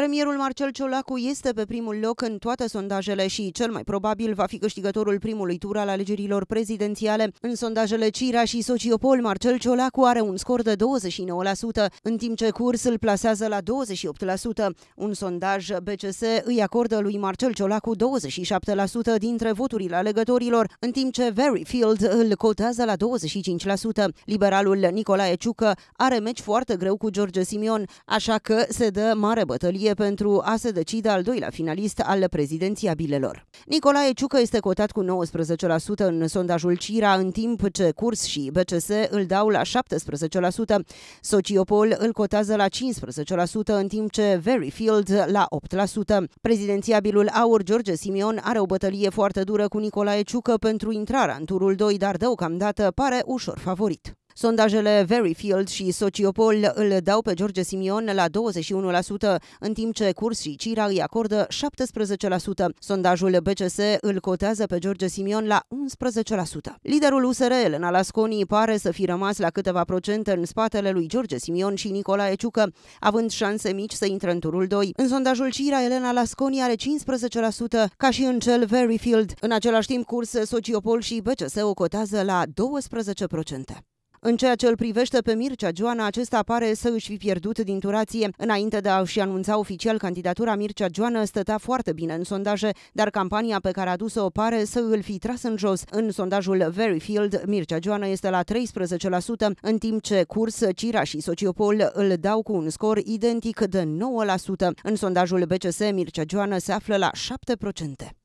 Premierul Marcel Ciolacu este pe primul loc în toate sondajele și cel mai probabil va fi câștigătorul primului tur al alegerilor prezidențiale. În sondajele Cira și Sociopol, Marcel Ciolacu are un scor de 29%, în timp ce curs îl plasează la 28%. Un sondaj BCS îi acordă lui Marcel Ciolacu 27% dintre voturile alegătorilor, în timp ce Veryfield îl cotează la 25%. Liberalul Nicolae Ciucă are meci foarte greu cu George Simion, așa că se dă mare bătălie ianuarie pentru a se decide al doilea finalist al bilelor. Nicolae Ciucă este cotat cu 19% în sondajul Cira, în timp ce Curs și BCS îl dau la 17%. Sociopol îl cotează la 15%, în timp ce Veryfield la 8%. Prezidențiabilul Aur George Simion are o bătălie foarte dură cu Nicolae Ciucă pentru intrarea în turul 2, dar deocamdată pare ușor favorit. Sondajele Veryfield și Sociopol îl dau pe George Simion la 21%, în timp ce Curs și Cira îi acordă 17%. Sondajul BCS îl cotează pe George Simion la 11%. Liderul USR, Elena Lasconi, pare să fi rămas la câteva procente în spatele lui George Simion și Nicolae Ciucă, având șanse mici să intre în turul 2. În sondajul Cira, Elena Lasconi are 15%, ca și în cel Veryfield. În același timp, Curs, Sociopol și BCS o cotează la 12%. În ceea ce îl privește pe Mircea Joana, acesta pare să își fi pierdut din turație. Înainte de a-și anunța oficial candidatura, Mircea Joana stătea foarte bine în sondaje, dar campania pe care a dus-o pare să îl fi tras în jos. În sondajul Veryfield, Mircea Joana este la 13%, în timp ce Curs, Cira și Sociopol îl dau cu un scor identic de 9%. În sondajul BCS, Mircea Joana se află la 7%.